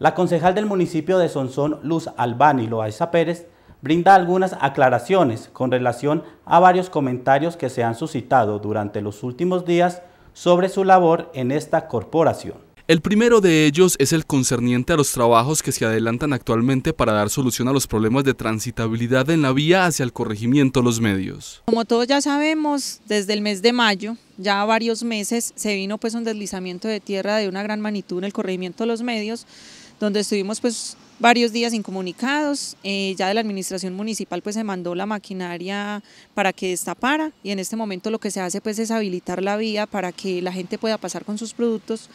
La concejal del municipio de Sonsón, Luz Albani Loaiza Pérez, brinda algunas aclaraciones con relación a varios comentarios que se han suscitado durante los últimos días sobre su labor en esta corporación. El primero de ellos es el concerniente a los trabajos que se adelantan actualmente para dar solución a los problemas de transitabilidad en la vía hacia el corregimiento Los Medios. Como todos ya sabemos, desde el mes de mayo, ya varios meses, se vino pues un deslizamiento de tierra de una gran magnitud en el corregimiento de Los Medios, donde estuvimos pues varios días incomunicados, eh, ya de la administración municipal pues se mandó la maquinaria para que destapara y en este momento lo que se hace pues es habilitar la vía para que la gente pueda pasar con sus productos,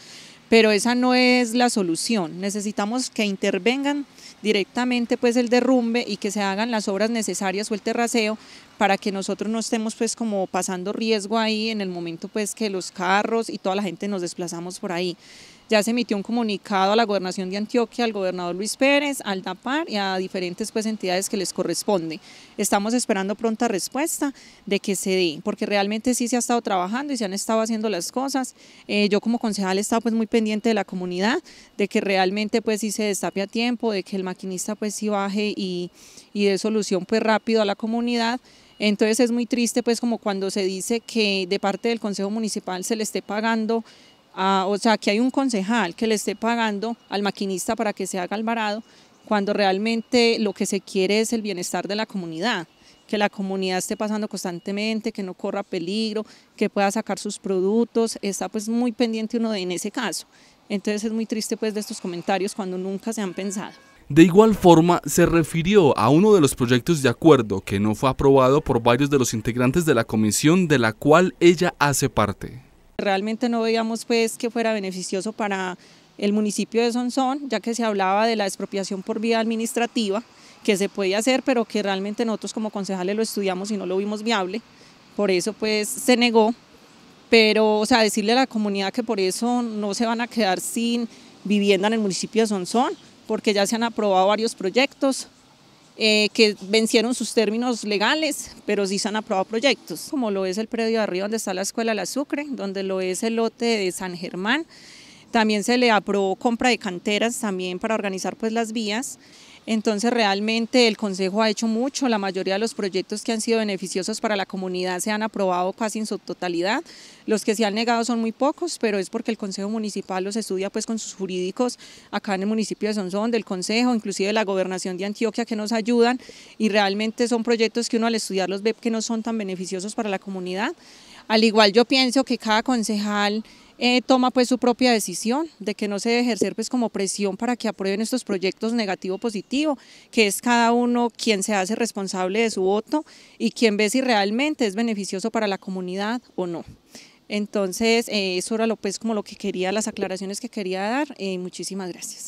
pero esa no es la solución, necesitamos que intervengan directamente pues el derrumbe y que se hagan las obras necesarias o el terraceo para que nosotros no estemos pues como pasando riesgo ahí en el momento pues que los carros y toda la gente nos desplazamos por ahí. Ya se emitió un comunicado a la Gobernación de Antioquia, al gobernador Luis Pérez, al DAPAR y a diferentes pues, entidades que les corresponde. Estamos esperando pronta respuesta de que se dé, porque realmente sí se ha estado trabajando y se han estado haciendo las cosas. Eh, yo como concejal he estado pues, muy pendiente de la comunidad, de que realmente pues, sí se destape a tiempo, de que el maquinista pues, sí baje y, y dé solución pues, rápido a la comunidad. Entonces es muy triste pues como cuando se dice que de parte del Consejo Municipal se le esté pagando o sea, que hay un concejal que le esté pagando al maquinista para que se haga el varado, cuando realmente lo que se quiere es el bienestar de la comunidad que la comunidad esté pasando constantemente, que no corra peligro, que pueda sacar sus productos, está pues muy pendiente uno de, en ese caso. Entonces es muy triste pues de estos comentarios cuando nunca se han pensado. De igual forma, se refirió a uno de los proyectos de acuerdo que no fue aprobado por varios de los integrantes de la comisión de la cual ella hace parte. Realmente no veíamos pues que fuera beneficioso para el municipio de Sonsón, ya que se hablaba de la expropiación por vía administrativa, que se podía hacer, pero que realmente nosotros como concejales lo estudiamos y no lo vimos viable, por eso pues se negó, pero o sea, decirle a la comunidad que por eso no se van a quedar sin vivienda en el municipio de Sonsón, porque ya se han aprobado varios proyectos, eh, que vencieron sus términos legales, pero sí se han aprobado proyectos, como lo es el predio de arriba donde está la Escuela La Sucre, donde lo es el lote de San Germán. También se le aprobó compra de canteras también para organizar pues las vías. Entonces realmente el Consejo ha hecho mucho, la mayoría de los proyectos que han sido beneficiosos para la comunidad se han aprobado casi en su totalidad, los que se han negado son muy pocos, pero es porque el Consejo Municipal los estudia pues con sus jurídicos acá en el municipio de Sonsón, del Consejo, inclusive de la Gobernación de Antioquia que nos ayudan y realmente son proyectos que uno al estudiarlos ve que no son tan beneficiosos para la comunidad. Al igual yo pienso que cada concejal eh, toma pues su propia decisión de que no se debe ejercer pues como presión para que aprueben estos proyectos negativo-positivo, que es cada uno quien se hace responsable de su voto y quien ve si realmente es beneficioso para la comunidad o no. Entonces, eh, eso era lo, pues, como lo que quería, las aclaraciones que quería dar. Eh, muchísimas gracias.